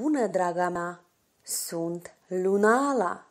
bună, draga mea! Sunt Lunala!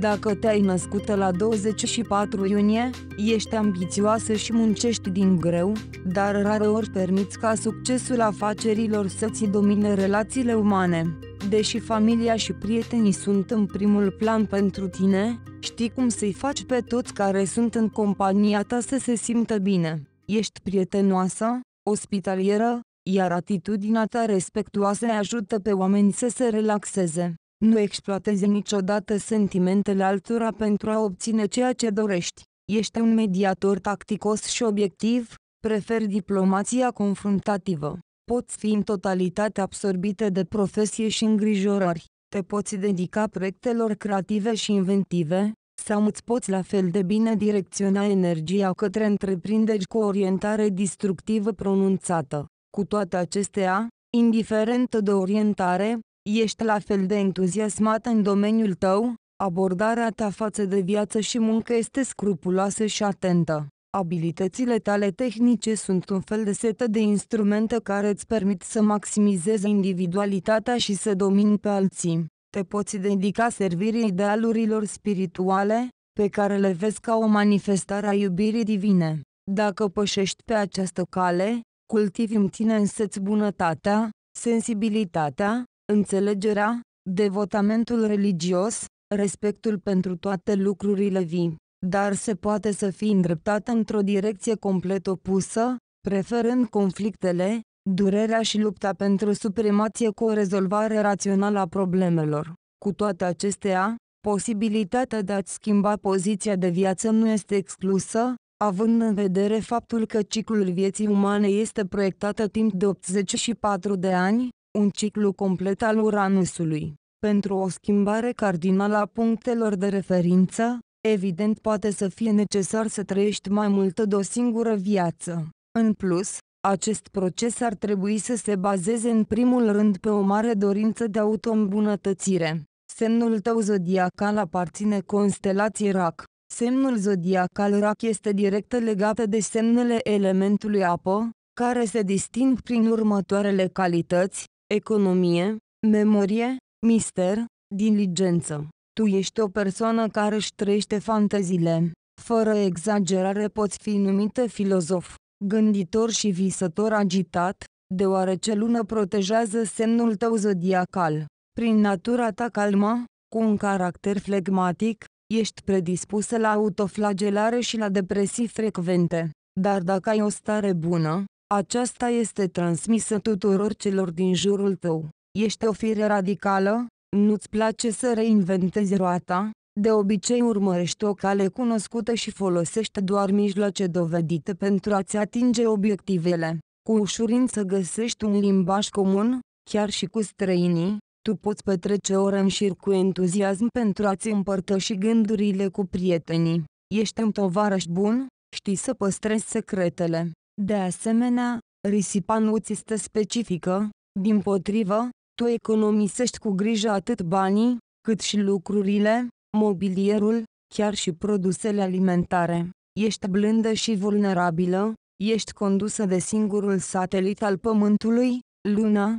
Dacă te-ai născut la 24 iunie, ești ambițioasă și muncești din greu, dar rareori permiți ca succesul afacerilor să-ți domine relațiile umane. Deși familia și prietenii sunt în primul plan pentru tine, știi cum să-i faci pe toți care sunt în compania ta să se simtă bine. Ești prietenoasă, ospitalieră, iar atitudinea ta respectuoasă ajută pe oameni să se relaxeze. Nu exploateze niciodată sentimentele altora pentru a obține ceea ce dorești. Ești un mediator tacticos și obiectiv, preferi diplomația confruntativă. Poți fi în totalitate absorbite de profesie și îngrijorări. Te poți dedica proiectelor creative și inventive, sau îți poți la fel de bine direcționa energia către întreprinderi cu orientare distructivă pronunțată. Cu toate acestea, indiferent de orientare, ești la fel de entuziasmat în domeniul tău, abordarea ta față de viață și muncă este scrupuloasă și atentă. Abilitățile tale tehnice sunt un fel de setă de instrumente care îți permit să maximizezi individualitatea și să domini pe alții. Te poți dedica servirii idealurilor spirituale, pe care le vezi ca o manifestare a iubirii divine. Dacă pășești pe această cale, cultivi în tine însăți bunătatea, sensibilitatea, înțelegerea, devotamentul religios, respectul pentru toate lucrurile vii, dar se poate să fii îndreptat într-o direcție complet opusă, preferând conflictele, durerea și lupta pentru supremație cu o rezolvare rațională a problemelor. Cu toate acestea, posibilitatea de a-ți schimba poziția de viață nu este exclusă, având în vedere faptul că ciclul vieții umane este proiectată timp de 84 de ani, un ciclu complet al Uranusului. Pentru o schimbare cardinală a punctelor de referință, evident poate să fie necesar să trăiești mai mult de o singură viață. În plus, acest proces ar trebui să se bazeze în primul rând pe o mare dorință de auto-îmbunătățire. Semnul tău zodiacal aparține constelației RAC. Semnul zodiacal rac este direct legat de semnele elementului apă, care se disting prin următoarele calități, economie, memorie, mister, diligență. Tu ești o persoană care își trăiește fantezile. Fără exagerare poți fi numită filozof, gânditor și visător agitat, deoarece Luna protejează semnul tău zodiacal. Prin natura ta calmă, cu un caracter flegmatic, ești predispusă la autoflagelare și la depresii frecvente. Dar dacă ai o stare bună, aceasta este transmisă tuturor celor din jurul tău. Ești o fire radicală, nu-ți place să reinventezi roata, de obicei urmărești o cale cunoscută și folosești doar mijloace dovedite pentru a-ți atinge obiectivele. Cu ușurință găsești un limbaj comun, chiar și cu străinii, tu poți petrece ore în șir cu entuziasm pentru a-ți împărtăși gândurile cu prietenii. Ești un tovarăș bun, știi să păstrezi secretele. De asemenea, risipa nu ți este specifică, din potrivă, tu economisești cu grijă atât banii, cât și lucrurile, mobilierul, chiar și produsele alimentare. Ești blândă și vulnerabilă, ești condusă de singurul satelit al Pământului, Luna,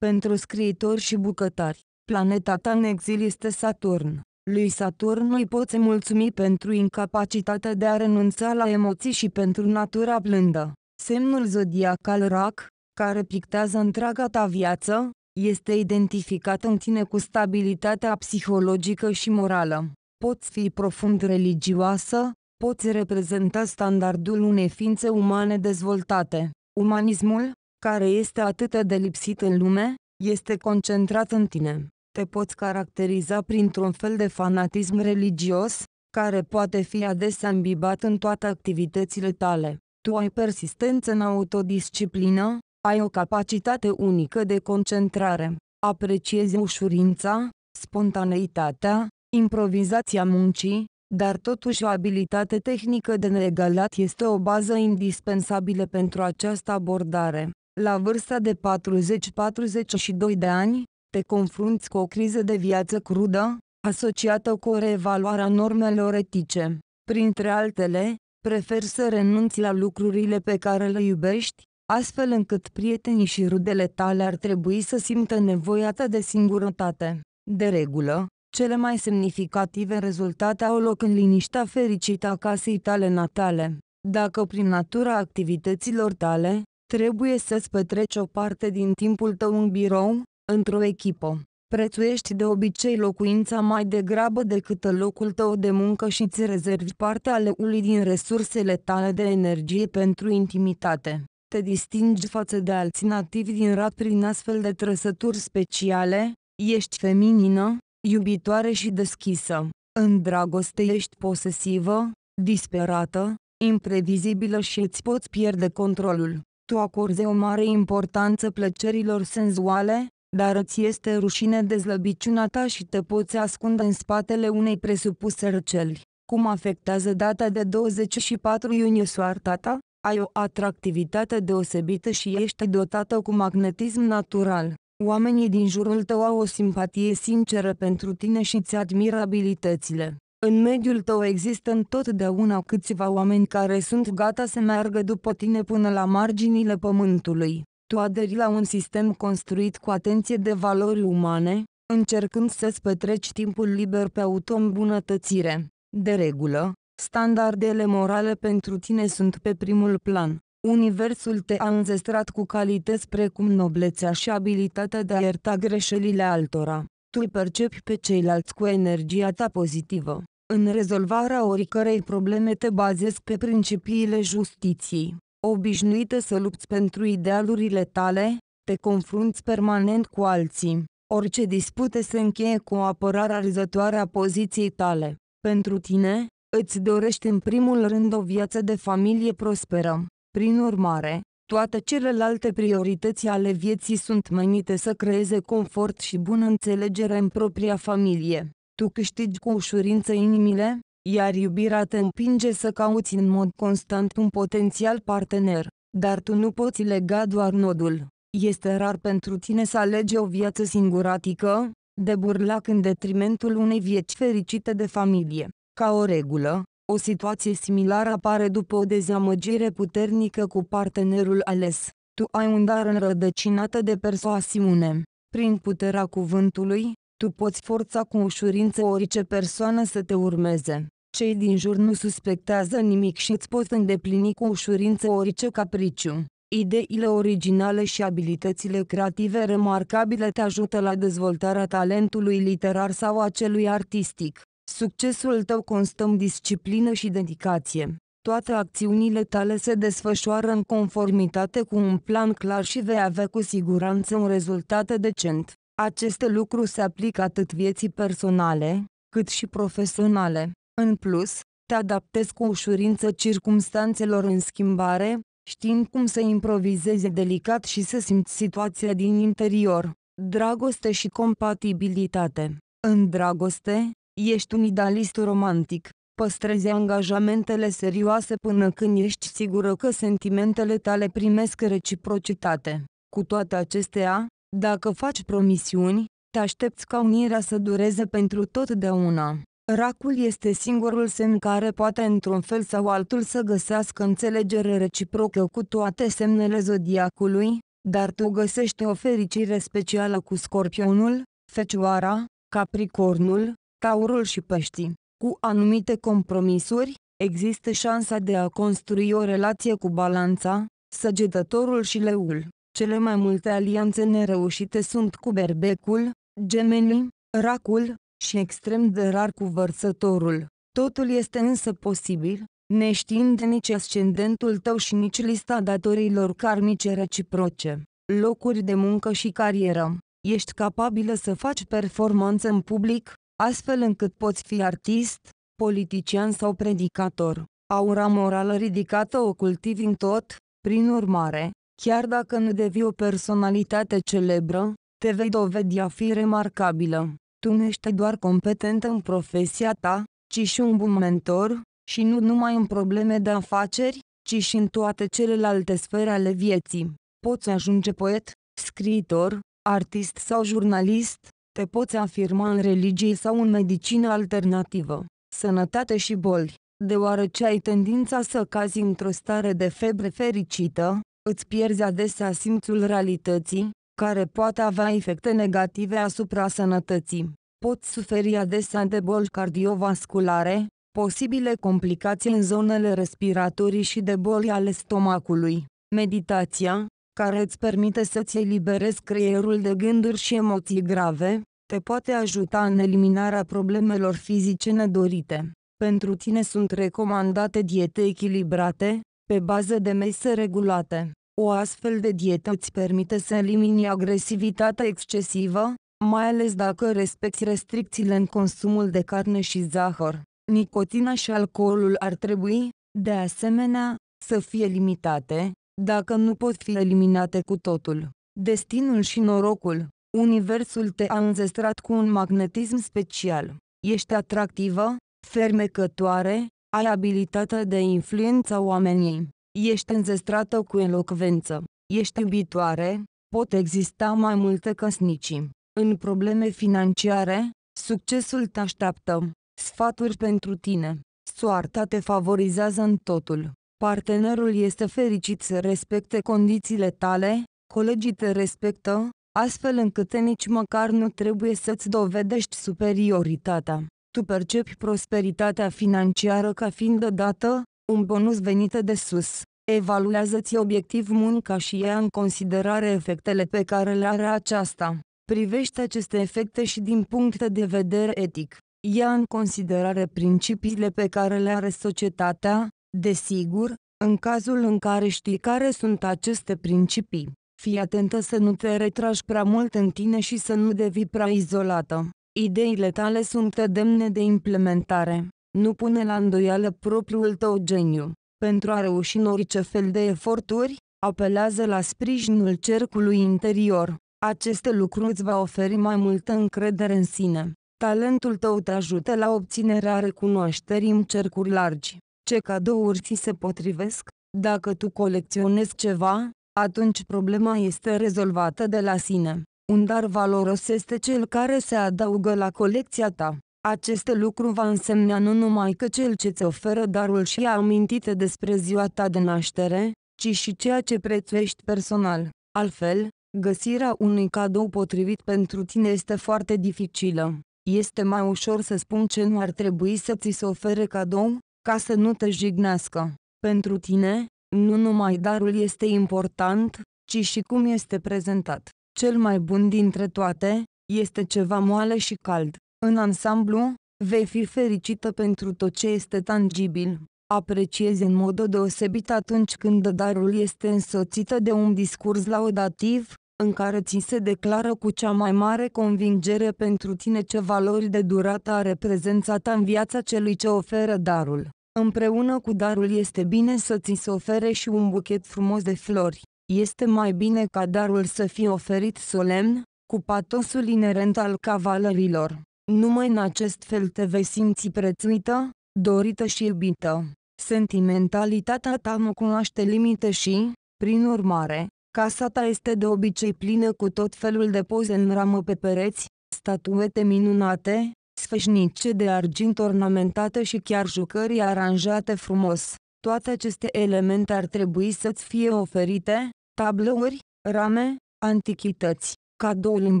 pentru scriitori și bucătari, planeta ta în exil este Saturn. Lui Saturn îi poți mulțumi pentru incapacitatea de a renunța la emoții și pentru natura blândă. Semnul zodiacal RAC, care pictează întreaga ta viață, este identificat în tine cu stabilitatea psihologică și morală. Poți fi profund religioasă, poți reprezenta standardul unei ființe umane dezvoltate. Umanismul, care este atât de lipsit în lume, este concentrat în tine. Te poți caracteriza printr-un fel de fanatism religios, care poate fi adesea îmbibat în toate activitățile tale. Tu ai persistență în autodisciplină, ai o capacitate unică de concentrare, apreciezi ușurința, spontaneitatea, improvizația muncii, dar totuși o abilitate tehnică de neegalat este o bază indispensabilă pentru această abordare. La vârsta de 40-42 de ani, te confrunți cu o criză de viață crudă, asociată cu o reevaluare a normelor etice. Printre altele, preferi să renunți la lucrurile pe care le iubești, astfel încât prietenii și rudele tale ar trebui să simtă nevoia ta de singurătate. De regulă, cele mai semnificative rezultate au loc în liniștea fericită a casei tale natale. Dacă prin natura activităților tale, Trebuie să-ți petreci o parte din timpul tău în birou, într-o echipă. Prețuiești de obicei locuința mai degrabă decât locul tău de muncă și îți rezervi parte ale ului din resursele tale de energie pentru intimitate. Te distingi față de alții nativi din rat prin astfel de trăsături speciale, ești feminină, iubitoare și deschisă. În dragoste ești posesivă, disperată, imprevizibilă și îți poți pierde controlul. Tu acorzi o mare importanță plăcerilor senzuale, dar îți este rușine de zlăbiciunea ta și te poți ascunde în spatele unei presupuse răceli. Cum afectează data de 24 iunie soarta ta? Ai o atractivitate deosebită și ești dotată cu magnetism natural. Oamenii din jurul tău au o simpatie sinceră pentru tine și îți admiră abilitățile. În mediul tău există întotdeauna câțiva oameni care sunt gata să meargă după tine până la marginile pământului. Tu aderi la un sistem construit cu atenție de valori umane, încercând să-ți petreci timpul liber pe autoîmbunătățire. De regulă, standardele morale pentru tine sunt pe primul plan. Universul te-a înzestrat cu calități precum noblețea și abilitatea de a ierta greșelile altora. Tu îi percepi pe ceilalți cu energia ta pozitivă. În rezolvarea oricărei probleme te bazezi pe principiile justiției. Obișnuită să lupți pentru idealurile tale, te confrunți permanent cu alții. Orice dispute se încheie cu o apărare arzătoare a poziției tale. Pentru tine, îți dorești în primul rând o viață de familie prosperă. Prin urmare, toate celelalte priorități ale vieții sunt menite să creeze confort și bună înțelegere în propria familie. Tu câștigi cu ușurință inimile, iar iubirea te împinge să cauți în mod constant un potențial partener, dar tu nu poți lega doar nodul. Este rar pentru tine să alegi o viață singuratică, de burlac în detrimentul unei vieți fericite de familie. Ca o regulă, o situație similară apare după o dezamăgire puternică cu partenerul ales. Tu ai un dar înrădăcinată de persoasiune. Prin puterea cuvântului, tu poți forța cu ușurință orice persoană să te urmeze. Cei din jur nu suspectează nimic și îți poți îndeplini cu ușurință orice capriciu. Ideile originale și abilitățile creative remarcabile te ajută la dezvoltarea talentului literar sau a celui artistic. Succesul tău constă în disciplină și dedicație. Toate acțiunile tale se desfășoară în conformitate cu un plan clar și vei avea cu siguranță un rezultat decent. Acest lucru se aplică atât vieții personale, cât și profesionale. În plus, te adaptezi cu ușurință circumstanțelor în schimbare, știind cum să improvizezi delicat și să simți situația din interior. Dragoste și compatibilitate În dragoste, ești un idealist romantic, păstrezi angajamentele serioase până când ești sigură că sentimentele tale primesc reciprocitate. Cu toate acestea, dacă faci promisiuni, te aștepți ca unirea să dureze pentru totdeauna. Racul este singurul semn care poate într-un fel sau altul să găsească înțelegere reciprocă cu toate semnele zodiacului, dar tu găsești o fericire specială cu scorpionul, fecioara, capricornul, taurul și peștii. Cu anumite compromisuri, există șansa de a construi o relație cu balanța, săgetătorul și leul. Cele mai multe alianțe nereușite sunt cu berbecul, gemenii, racul și extrem de rar cu vărsătorul. Totul este însă posibil, neștiind nici ascendentul tău și nici lista datorilor karmice reciproce, locuri de muncă și carieră. Ești capabilă să faci performanță în public, astfel încât poți fi artist, politician sau predicator. Aura morală ridicată o cultivi în tot, prin urmare, Chiar dacă nu devii o personalitate celebră, te vei dovedi a fi remarcabilă. Tu nu ești doar competent în profesia ta, ci și un bun mentor, și nu numai în probleme de afaceri, ci și în toate celelalte sfere ale vieții. Poți ajunge poet, scriitor, artist sau jurnalist, te poți afirma în religie sau în medicină alternativă, sănătate și boli, deoarece ai tendința să cazi într-o stare de febre fericită, Îți pierzi adesea simțul realității, care poate avea efecte negative asupra sănătății. Poți suferi adesea de boli cardiovasculare, posibile complicații în zonele respiratorii și de boli ale stomacului. Meditația, care îți permite să-ți eliberezi creierul de gânduri și emoții grave, te poate ajuta în eliminarea problemelor fizice nedorite. Pentru tine sunt recomandate diete echilibrate, pe bază de mese regulate. O astfel de dietă îți permite să elimini agresivitatea excesivă, mai ales dacă respecti restricțiile în consumul de carne și zahăr. Nicotina și alcoolul ar trebui, de asemenea, să fie limitate, dacă nu pot fi eliminate cu totul. Destinul și norocul Universul te-a înzestrat cu un magnetism special. Ești atractivă, fermecătoare, ai abilitatea de influența oamenii. Ești înzestrată cu elocvență. Ești iubitoare. Pot exista mai multe căsnicii. În probleme financiare, succesul te așteaptă. Sfaturi pentru tine. Soarta te favorizează în totul. Partenerul este fericit să respecte condițiile tale, colegii te respectă, astfel încât nici măcar nu trebuie să-ți dovedești superioritatea tu percepi prosperitatea financiară ca fiind dată un bonus venit de sus. Evaluează-ți obiectiv munca și ia în considerare efectele pe care le are aceasta. Privește aceste efecte și din punct de vedere etic. Ia în considerare principiile pe care le are societatea, desigur, în cazul în care știi care sunt aceste principii. Fii atentă să nu te retragi prea mult în tine și să nu devii prea izolată. Ideile tale sunt demne de implementare. Nu pune la îndoială propriul tău geniu. Pentru a reuși în orice fel de eforturi, apelează la sprijinul cercului interior. Aceste lucruri îți va oferi mai multă încredere în sine. Talentul tău te ajută la obținerea recunoașterii în cercuri largi. Ce cadouri ți se potrivesc? Dacă tu colecționezi ceva, atunci problema este rezolvată de la sine. Un dar valoros este cel care se adaugă la colecția ta. Acest lucru va însemna nu numai că cel ce ți oferă darul și a amintite despre ziua ta de naștere, ci și ceea ce prețuiești personal. Altfel, găsirea unui cadou potrivit pentru tine este foarte dificilă. Este mai ușor să spun ce nu ar trebui să ți se ofere cadou, ca să nu te jignească. Pentru tine, nu numai darul este important, ci și cum este prezentat. Cel mai bun dintre toate, este ceva moale și cald. În ansamblu, vei fi fericită pentru tot ce este tangibil. Apreciezi în mod deosebit atunci când darul este însoțită de un discurs laudativ, în care ți se declară cu cea mai mare convingere pentru tine ce valori de durată are prezența ta în viața celui ce oferă darul. Împreună cu darul este bine să ți se ofere și un buchet frumos de flori este mai bine ca darul să fie oferit solemn, cu patosul inerent al cavalerilor. Numai în acest fel te vei simți prețuită, dorită și iubită. Sentimentalitatea ta nu cunoaște limite și, prin urmare, casa ta este de obicei plină cu tot felul de poze în ramă pe pereți, statuete minunate, sfășnice de argint ornamentate și chiar jucării aranjate frumos. Toate aceste elemente ar trebui să-ți fie oferite, tablouri, rame, antichități. Cadoul în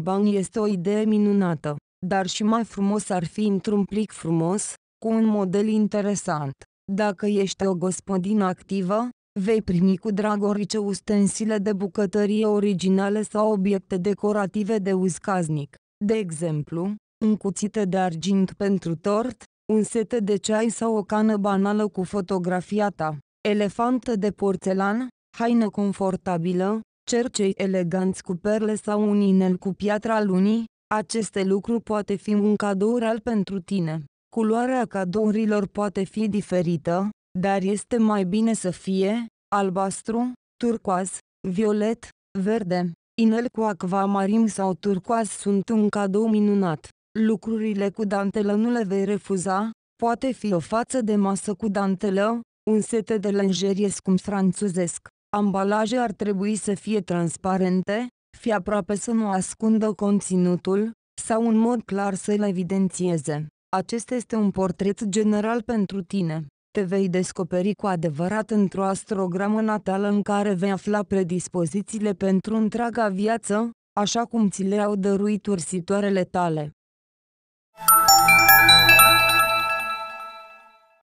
bani este o idee minunată, dar și mai frumos ar fi într-un plic frumos, cu un model interesant. Dacă ești o gospodină activă, vei primi cu drag orice ustensile de bucătărie originale sau obiecte decorative de uz casnic. De exemplu, un cuțit de argint pentru tort, un set de ceai sau o cană banală cu fotografia ta, elefantă de porțelan, haină confortabilă, cercei eleganți cu perle sau un inel cu piatra lunii, aceste lucruri poate fi un cadou real pentru tine. Culoarea cadourilor poate fi diferită, dar este mai bine să fie albastru, turcoaz, violet, verde. Inel cu acvamarim sau turcoaz sunt un cadou minunat. Lucrurile cu dantelă nu le vei refuza, poate fi o față de masă cu dantelă, un set de lenjerie scump franțuzesc, Ambalaje ar trebui să fie transparente, fie aproape să nu ascundă conținutul, sau în mod clar să-l evidențieze. Acesta este un portret general pentru tine. Te vei descoperi cu adevărat într-o astrogramă natală în care vei afla predispozițiile pentru întreaga viață, așa cum ți le-au dăruit ursitoarele tale.